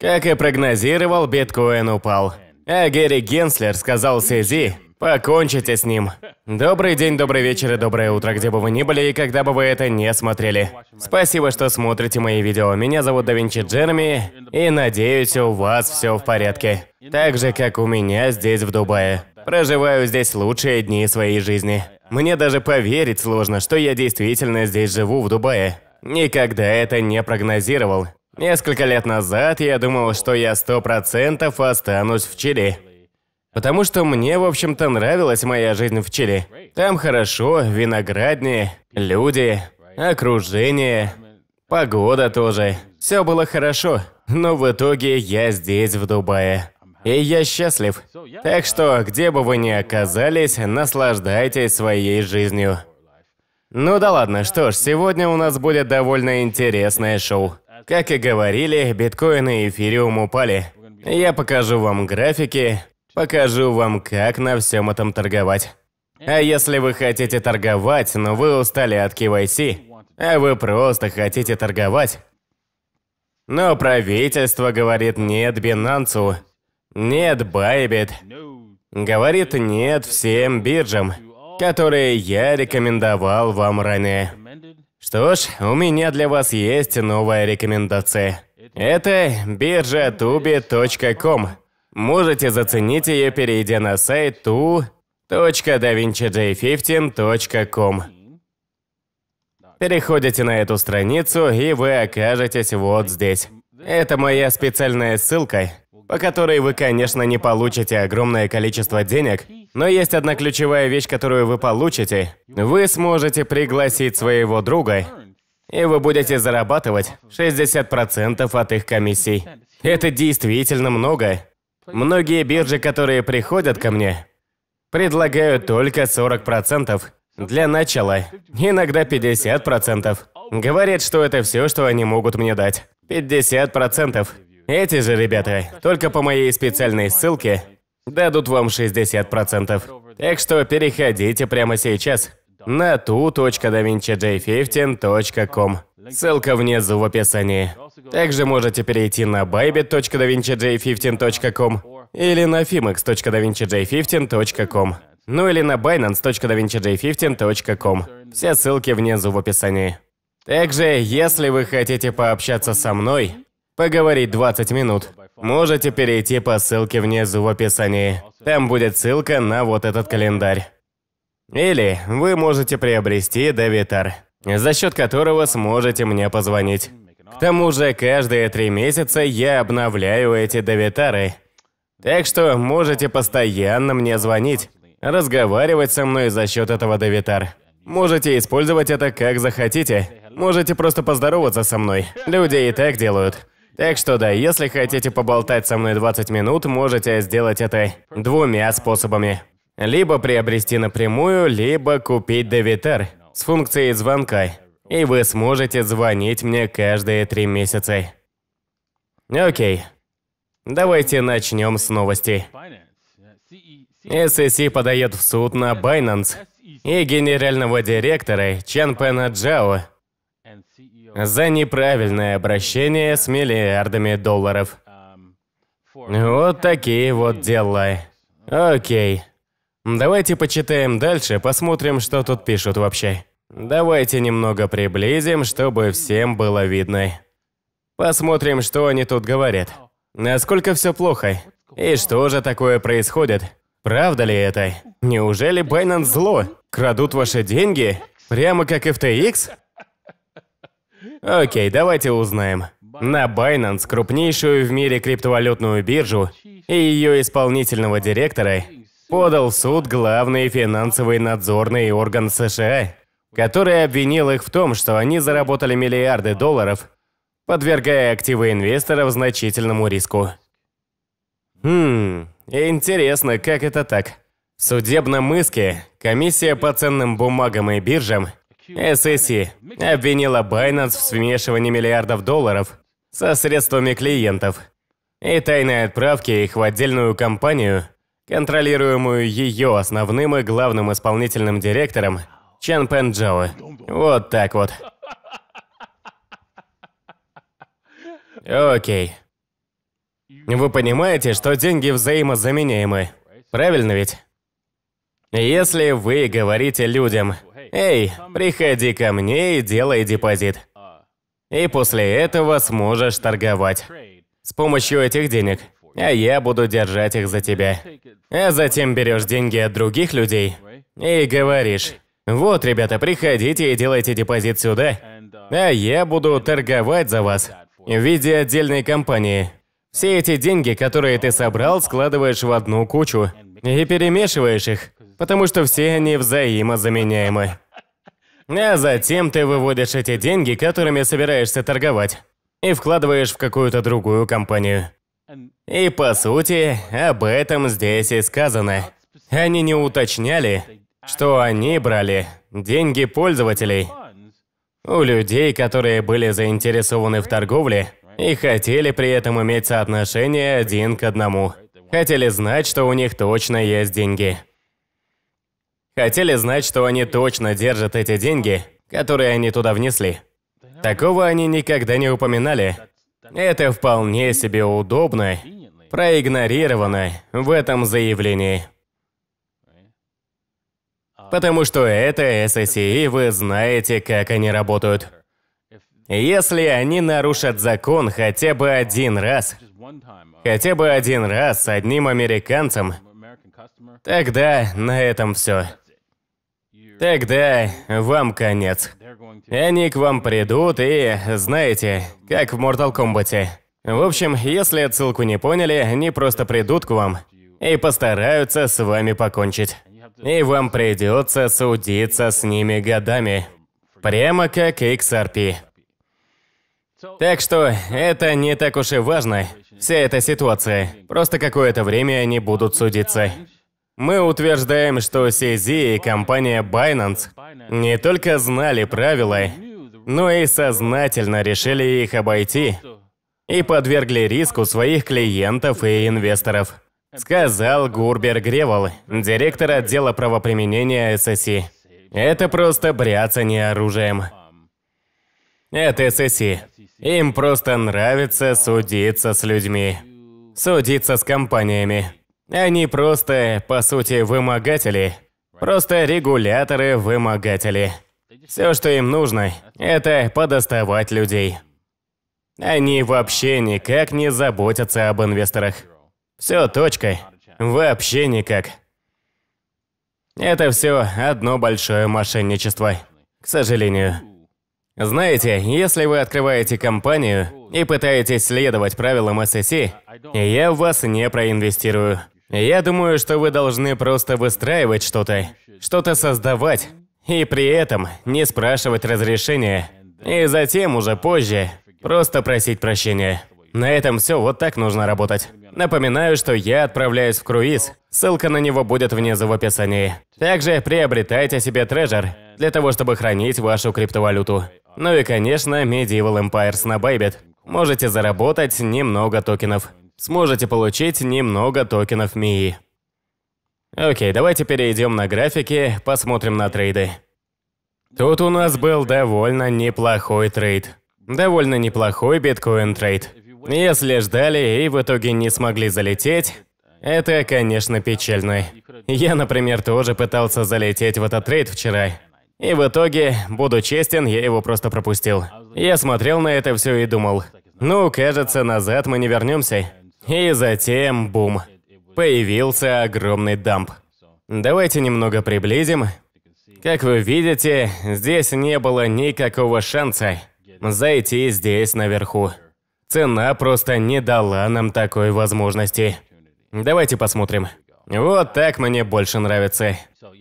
Как и прогнозировал, биткоин упал. А Гэри Генслер сказал Сези, покончите с ним. Добрый день, добрый вечер и доброе утро, где бы вы ни были и когда бы вы это не смотрели. Спасибо, что смотрите мои видео. Меня зовут Давинчи Винчи Джереми, и надеюсь, у вас все в порядке. Так же, как у меня здесь, в Дубае. Проживаю здесь лучшие дни своей жизни. Мне даже поверить сложно, что я действительно здесь живу, в Дубае. Никогда это не прогнозировал. Несколько лет назад я думал, что я сто процентов останусь в Чили. Потому что мне, в общем-то, нравилась моя жизнь в Чили. Там хорошо, виноградные люди, окружение, погода тоже. Все было хорошо, но в итоге я здесь, в Дубае. И я счастлив. Так что, где бы вы ни оказались, наслаждайтесь своей жизнью. Ну да ладно, что ж, сегодня у нас будет довольно интересное шоу. Как и говорили, биткоины и эфириум упали. Я покажу вам графики, покажу вам, как на всем этом торговать. А если вы хотите торговать, но вы устали от KYC, а вы просто хотите торговать, но правительство говорит нет Binance, нет Bybit, говорит нет всем биржам, которые я рекомендовал вам ранее. Что ж, у меня для вас есть новая рекомендация. Это биржа tubi.com. Можете заценить ее, перейдя на сайт tu.davinciJ15.com. Переходите на эту страницу, и вы окажетесь вот здесь. Это моя специальная ссылка по которой вы, конечно, не получите огромное количество денег, но есть одна ключевая вещь, которую вы получите. Вы сможете пригласить своего друга, и вы будете зарабатывать 60% от их комиссий. Это действительно много. Многие биржи, которые приходят ко мне, предлагают только 40% для начала, иногда 50%. Говорят, что это все, что они могут мне дать. 50%. Эти же ребята, только по моей специальной ссылке, дадут вам 60%. Так что переходите прямо сейчас на tu.davinci.j15.com. Ссылка внизу в описании. Также можете перейти на bybit.davinci.j15.com или на fimex.davinci.j15.com. Ну или на binance.davinci.j15.com. Все ссылки внизу в описании. Также, если вы хотите пообщаться со мной, поговорить 20 минут. Можете перейти по ссылке внизу в описании. Там будет ссылка на вот этот календарь. Или вы можете приобрести Девитар, за счет которого сможете мне позвонить. К тому же каждые три месяца я обновляю эти Девитары. Так что можете постоянно мне звонить, разговаривать со мной за счет этого Девитар. Можете использовать это как захотите. Можете просто поздороваться со мной. Люди и так делают. Так что да, если хотите поболтать со мной 20 минут, можете сделать это двумя способами. Либо приобрести напрямую, либо купить Девитар с функцией звонка. И вы сможете звонить мне каждые три месяца. Окей. Давайте начнем с новостей. SEC подает в суд на Binance и генерального директора Чен Пена Джао за неправильное обращение с миллиардами долларов. Вот такие вот дела. Окей. Давайте почитаем дальше, посмотрим, что тут пишут вообще. Давайте немного приблизим, чтобы всем было видно. Посмотрим, что они тут говорят. Насколько все плохо? И что же такое происходит? Правда ли это? Неужели Binance зло? Крадут ваши деньги? Прямо как FTX? Окей, давайте узнаем. На Binance, крупнейшую в мире криптовалютную биржу, и ее исполнительного директора подал в суд главный финансовый надзорный орган США, который обвинил их в том, что они заработали миллиарды долларов, подвергая активы инвесторов значительному риску. Хм, интересно, как это так? В судебном иске комиссия по ценным бумагам и биржам SEC обвинила Binance в смешивании миллиардов долларов со средствами клиентов и тайной отправке их в отдельную компанию, контролируемую ее основным и главным исполнительным директором Чан Пен Джоу. Вот так вот. Окей. Вы понимаете, что деньги взаимозаменяемы, правильно ведь? Если вы говорите людям – «Эй, приходи ко мне и делай депозит. И после этого сможешь торговать с помощью этих денег, а я буду держать их за тебя. А затем берешь деньги от других людей и говоришь, вот, ребята, приходите и делайте депозит сюда, а я буду торговать за вас в виде отдельной компании. Все эти деньги, которые ты собрал, складываешь в одну кучу и перемешиваешь их потому что все они взаимозаменяемы. А затем ты выводишь эти деньги, которыми собираешься торговать, и вкладываешь в какую-то другую компанию. И по сути, об этом здесь и сказано. Они не уточняли, что они брали деньги пользователей. У людей, которые были заинтересованы в торговле и хотели при этом иметь соотношение один к одному. Хотели знать, что у них точно есть деньги. Хотели знать, что они точно держат эти деньги, которые они туда внесли. Такого они никогда не упоминали. Это вполне себе удобно, проигнорировано в этом заявлении. Потому что это SSI, e, вы знаете, как они работают. Если они нарушат закон хотя бы один раз, хотя бы один раз с одним американцем, тогда на этом все. Тогда вам конец. Они к вам придут и, знаете, как в Mortal Kombat. В общем, если отсылку не поняли, они просто придут к вам и постараются с вами покончить. И вам придется судиться с ними годами. Прямо как XRP. Так что это не так уж и важно, вся эта ситуация. Просто какое-то время они будут судиться. Мы утверждаем, что CZ и компания Binance не только знали правила, но и сознательно решили их обойти и подвергли риску своих клиентов и инвесторов, сказал Гурбер Гревел, директор отдела правоприменения SSI. Это просто бряцание оружием. Это SSI. Им просто нравится судиться с людьми. Судиться с компаниями. Они просто, по сути, вымогатели. Просто регуляторы-вымогатели. Все, что им нужно, это подоставать людей. Они вообще никак не заботятся об инвесторах. Все, точка. Вообще никак. Это все одно большое мошенничество, к сожалению. Знаете, если вы открываете компанию и пытаетесь следовать правилам SEC, я в вас не проинвестирую. Я думаю, что вы должны просто выстраивать что-то, что-то создавать, и при этом не спрашивать разрешения, и затем уже позже просто просить прощения. На этом все, вот так нужно работать. Напоминаю, что я отправляюсь в круиз. Ссылка на него будет внизу в описании. Также приобретайте себе трежер для того, чтобы хранить вашу криптовалюту. Ну и, конечно, Medieval Empires на Bybit. Можете заработать немного токенов сможете получить немного токенов МИИ. Окей, давайте перейдем на графики, посмотрим на трейды. Тут у нас был довольно неплохой трейд. Довольно неплохой биткоин трейд. Если ждали и в итоге не смогли залететь, это, конечно, печально. Я, например, тоже пытался залететь в этот трейд вчера. И в итоге, буду честен, я его просто пропустил. Я смотрел на это все и думал, ну, кажется, назад мы не вернемся. И затем, бум, появился огромный дамп. Давайте немного приблизим. Как вы видите, здесь не было никакого шанса зайти здесь наверху. Цена просто не дала нам такой возможности. Давайте посмотрим. Вот так мне больше нравится.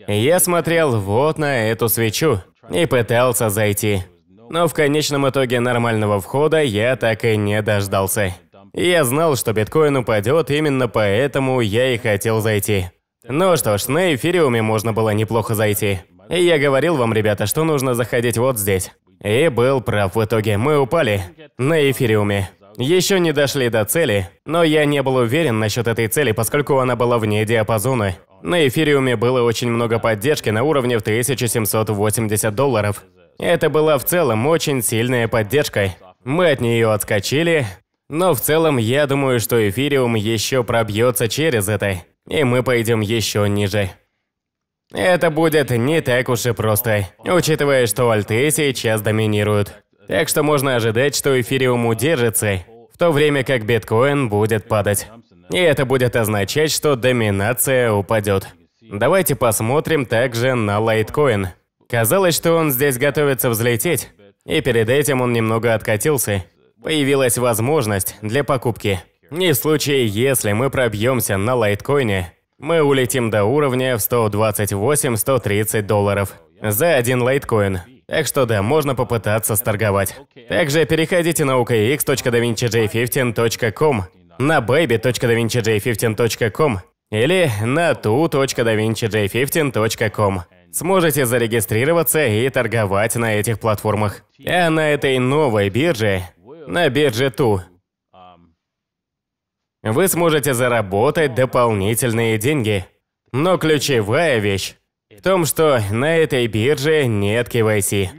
Я смотрел вот на эту свечу и пытался зайти. Но в конечном итоге нормального входа я так и не дождался я знал, что биткоин упадет, именно поэтому я и хотел зайти. Ну что ж, на эфириуме можно было неплохо зайти. я говорил вам, ребята, что нужно заходить вот здесь. И был прав в итоге, мы упали на эфириуме. Еще не дошли до цели, но я не был уверен насчет этой цели, поскольку она была вне диапазона. На эфириуме было очень много поддержки на уровне в 1780 долларов. Это была в целом очень сильная поддержка. Мы от нее отскочили, но в целом я думаю, что эфириум еще пробьется через это, и мы пойдем еще ниже. Это будет не так уж и просто, учитывая, что альты сейчас доминируют. Так что можно ожидать, что эфириум удержится, в то время как биткоин будет падать. И это будет означать, что доминация упадет. Давайте посмотрим также на лайткоин. Казалось, что он здесь готовится взлететь, и перед этим он немного откатился появилась возможность для покупки. И в случае, если мы пробьемся на лайткоине, мы улетим до уровня в 128-130 долларов за один лайткоин. Так что да, можно попытаться сторговать. Также переходите на ukx.davincij15.com, на baby.davincij15.com или на tu.davincij15.com. Сможете зарегистрироваться и торговать на этих платформах. А на этой новой бирже на бирже Ту. Вы сможете заработать дополнительные деньги. Но ключевая вещь в том, что на этой бирже нет KYC.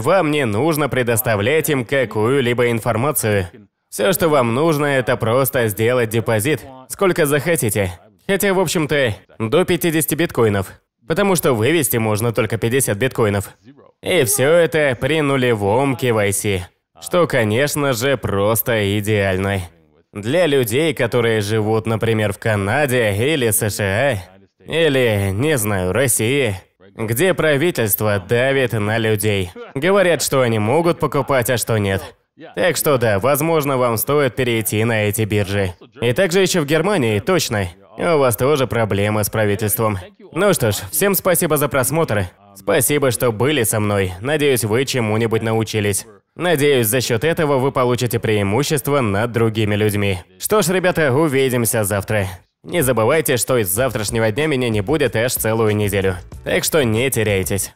Вам не нужно предоставлять им какую-либо информацию. Все, что вам нужно, это просто сделать депозит, сколько захотите. Хотя, в общем-то, до 50 биткоинов. Потому что вывести можно только 50 биткоинов. И все это при нулевом KYC что, конечно же, просто идеальной. Для людей, которые живут, например, в Канаде или США, или, не знаю, России, где правительство давит на людей. Говорят, что они могут покупать, а что нет. Так что да, возможно, вам стоит перейти на эти биржи. И также еще в Германии, точно. У вас тоже проблемы с правительством. Ну что ж, всем спасибо за просмотр. Спасибо, что были со мной. Надеюсь, вы чему-нибудь научились. Надеюсь, за счет этого вы получите преимущество над другими людьми. Что ж, ребята, увидимся завтра. Не забывайте, что из завтрашнего дня меня не будет аж целую неделю. Так что не теряйтесь.